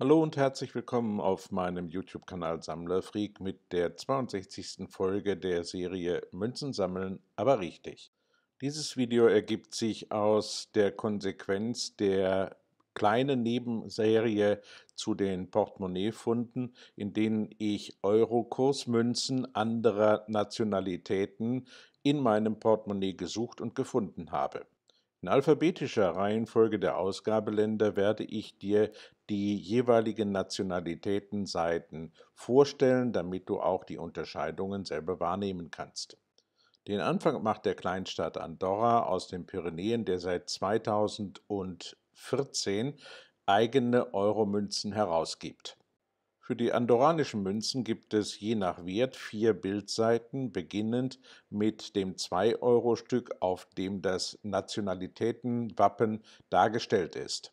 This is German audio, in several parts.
Hallo und herzlich willkommen auf meinem YouTube-Kanal Sammlerfreak mit der 62. Folge der Serie Münzen sammeln, aber richtig. Dieses Video ergibt sich aus der Konsequenz der kleinen Nebenserie zu den Portemonnaie-Funden, in denen ich Euro-Kursmünzen anderer Nationalitäten in meinem Portemonnaie gesucht und gefunden habe. In alphabetischer Reihenfolge der Ausgabeländer werde ich dir die jeweiligen Nationalitätenseiten vorstellen, damit du auch die Unterscheidungen selber wahrnehmen kannst. Den Anfang macht der Kleinstaat Andorra aus den Pyrenäen, der seit 2014 eigene Euromünzen herausgibt. Für die andorranischen Münzen gibt es je nach Wert vier Bildseiten, beginnend mit dem 2-Euro-Stück, auf dem das Nationalitätenwappen dargestellt ist.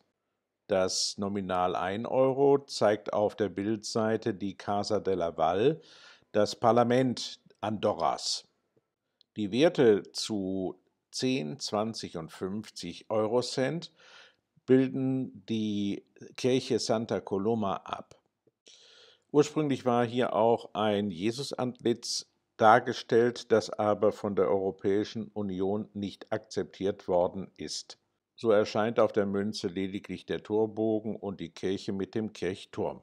Das Nominal 1 Euro zeigt auf der Bildseite die Casa de la Val, das Parlament Andorras. Die Werte zu 10, 20 und 50 Eurocent bilden die Kirche Santa Coloma ab. Ursprünglich war hier auch ein Jesusantlitz dargestellt, das aber von der Europäischen Union nicht akzeptiert worden ist. So erscheint auf der Münze lediglich der Torbogen und die Kirche mit dem Kirchturm.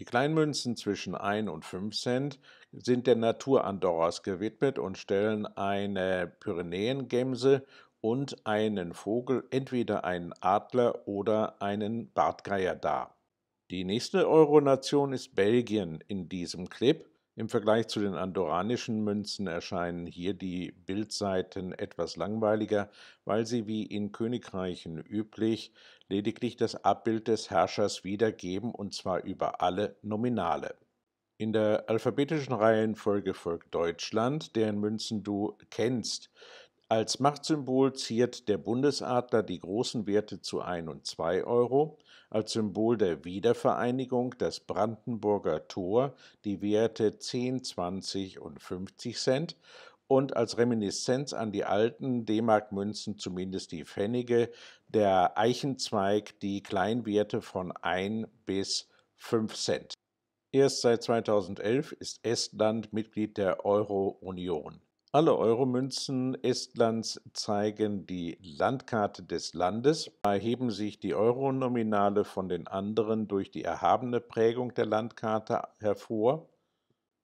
Die Kleinmünzen zwischen 1 und 5 Cent sind der Natur Andorras gewidmet und stellen eine Pyrenäengemse und einen Vogel, entweder einen Adler oder einen Bartgeier dar. Die nächste Euronation ist Belgien in diesem Clip. Im Vergleich zu den andorranischen Münzen erscheinen hier die Bildseiten etwas langweiliger, weil sie wie in Königreichen üblich lediglich das Abbild des Herrschers wiedergeben und zwar über alle Nominale. In der alphabetischen Reihenfolge folgt Deutschland, deren Münzen du kennst. Als Machtsymbol ziert der Bundesadler die großen Werte zu 1 und 2 Euro, als Symbol der Wiedervereinigung das Brandenburger Tor, die Werte 10, 20 und 50 Cent und als Reminiszenz an die alten D-Mark-Münzen zumindest die Pfennige, der Eichenzweig, die Kleinwerte von 1 bis 5 Cent. Erst seit 2011 ist Estland Mitglied der Euro-Union. Alle Euromünzen Estlands zeigen die Landkarte des Landes. Erheben sich die Euronominale von den anderen durch die erhabene Prägung der Landkarte hervor.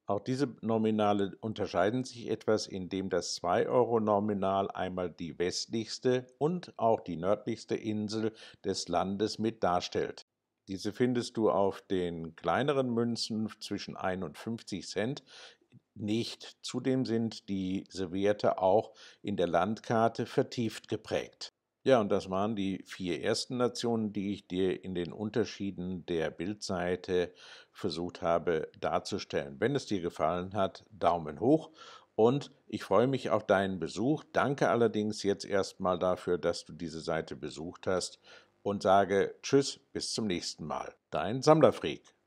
Auch diese Nominale unterscheiden sich etwas, indem das 2-Euro-Nominal einmal die westlichste und auch die nördlichste Insel des Landes mit darstellt. Diese findest du auf den kleineren Münzen zwischen 1 und 50 Cent nicht. Zudem sind diese Werte auch in der Landkarte vertieft geprägt. Ja, und das waren die vier ersten Nationen, die ich dir in den Unterschieden der Bildseite versucht habe darzustellen. Wenn es dir gefallen hat, Daumen hoch und ich freue mich auf deinen Besuch. Danke allerdings jetzt erstmal dafür, dass du diese Seite besucht hast und sage Tschüss, bis zum nächsten Mal. Dein Sammlerfreak.